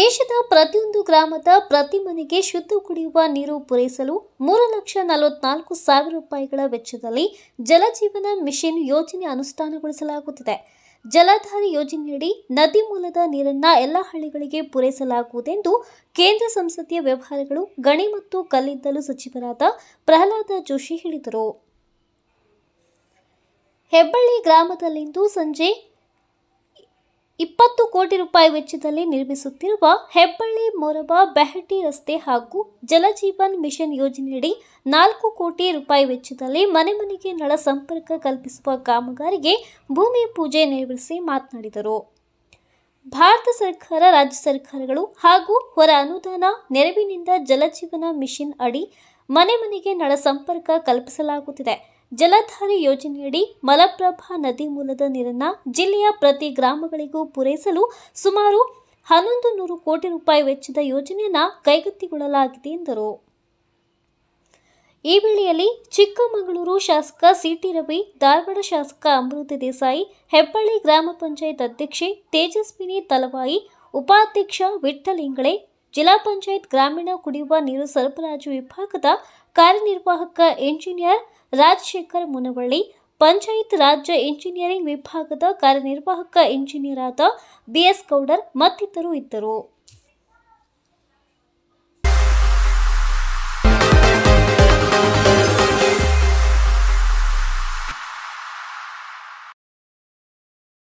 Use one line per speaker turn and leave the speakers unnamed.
ದೇಶದ ಪ್ರತಿಯೊಂದು ಗ್ರಾಮದ ಪ್ರತಿ ಮನೆಗೆ ಶುದ್ಧ ಕುಡಿಯುವ ನೀರು ಪೂರೈಸಲು ಮೂರು ಲಕ್ಷ ನಲವತ್ನಾಲ್ಕು ಸಾವಿರ ರೂಪಾಯಿಗಳ ವೆಚ್ಚದಲ್ಲಿ ಜಲಜೀವನ ಮಿಷನ್ ಯೋಜನೆ ಅನುಷ್ಠಾನಗೊಳಿಸಲಾಗುತ್ತಿದೆ ಜಲಧಾರಿ ಯೋಜನೆಯಡಿ ನದಿ ಮೂಲದ ನೀರನ್ನು ಎಲ್ಲ ಹಳ್ಳಿಗಳಿಗೆ ಪೂರೈಸಲಾಗುವುದೆಂದು ಕೇಂದ್ರ ಸಂಸದೀಯ ವ್ಯವಹಾರಗಳು ಗಣಿ ಮತ್ತು ಕಲ್ಲಿದ್ದಲು ಸಚಿವರಾದ ಪ್ರಹ್ಲಾದ ಜೋಶಿ ಹೇಳಿದರು ಹೆಬ್ಬಳ್ಳಿ ಗ್ರಾಮದಲ್ಲಿಂದು ಸಂಜೆ ಇಪ್ಪತ್ತು ಕೋಟಿ ರೂಪಾಯಿ ವೆಚ್ಚದಲ್ಲಿ ನಿರ್ಮಿಸುತ್ತಿರುವ ಹೆಬ್ಬಳ್ಳಿ ಮೊರಬ ಬೆಹಟಿ ರಸ್ತೆ ಹಾಗೂ ಜಲಜೀವನ್ ಮಿಷನ್ ಯೋಜನೆಯಡಿ ನಾಲ್ಕು ಕೋಟಿ ರೂಪಾಯಿ ವೆಚ್ಚದಲ್ಲಿ ಮನೆ ಮನೆಗೆ ನಳ ಸಂಪರ್ಕ ಕಲ್ಪಿಸುವ ಕಾಮಗಾರಿಗೆ ಭೂಮಿ ಪೂಜೆ ನೆರವೇರಿಸಿ ಮಾತನಾಡಿದರು ಭಾರತ ಸರ್ಕಾರ ರಾಜ್ಯ ಸರ್ಕಾರಗಳು ಹಾಗೂ ಹೊರ ಅನುದಾನ ನೆರವಿನಿಂದ ಜಲಜೀವನ ಮಿಷನ್ ಅಡಿ ಮನೆ ಮನೆಗೆ ನಳ ಸಂಪರ್ಕ ಕಲ್ಪಿಸಲಾಗುತ್ತಿದೆ ಜಲಧಾರಿ ಯೋಜನೆಯಡಿ ಮಲಪ್ರಭಾ ನದಿ ಮೂಲದ ನೀರನ್ನು ಜಿಲ್ಲೆಯ ಪ್ರತಿ ಗ್ರಾಮಗಳಿಗೂ ಪೂರೈಸಲು ಸುಮಾರು ಹನ್ನೊಂದು ನೂರು ಕೋಟಿ ರೂಪಾಯಿ ವೆಚ್ಚದ ಯೋಜನೆಯನ್ನು ಕೈಗೆತ್ತಿಕೊಳ್ಳಲಾಗಿದೆ ಎಂದರು ಈ ವೇಳೆಯಲ್ಲಿ ಚಿಕ್ಕಮಗಳೂರು ಶಾಸಕ ಸಿಟಿ ರವಿ ಧಾರವಾಡ ಶಾಸಕ ಅಮೃತಿ ದೇಸಾಯಿ ಹೆಬ್ಬಳ್ಳಿ ಗ್ರಾಮ ಪಂಚಾಯತ್ ಅಧ್ಯಕ್ಷೆ ತೇಜಸ್ವಿನಿ ತಲವಾಯಿ ಉಪಾಧ್ಯಕ್ಷ ವಿಠಲಿಂಗಳೆ ಜಿಲ್ಲಾ ಪಂಚಾಯತ್ ಗ್ರಾಮೀಣ ಕುಡಿಯುವ ನೀರು ಸರಬರಾಜು ವಿಭಾಗದ ಕಾರ್ಯನಿರ್ವಾಹಕ ಇಂಜಿನಿಯರ್ ರಾಜಶೇಖರ್ ಮುನವಳ್ಳಿ ಪಂಚಾಯತ್ ರಾಜ್ಯ ಇಂಜಿನಿಯರಿಂಗ್ ವಿಭಾಗದ ಕಾರ್ಯನಿರ್ವಾಹಕ ಇಂಜಿನಿಯರ್ ಆದ ಬಿಎಸ್ ಗೌಡರ್ ಮತ್ತಿತರರು ಇದ್ದರು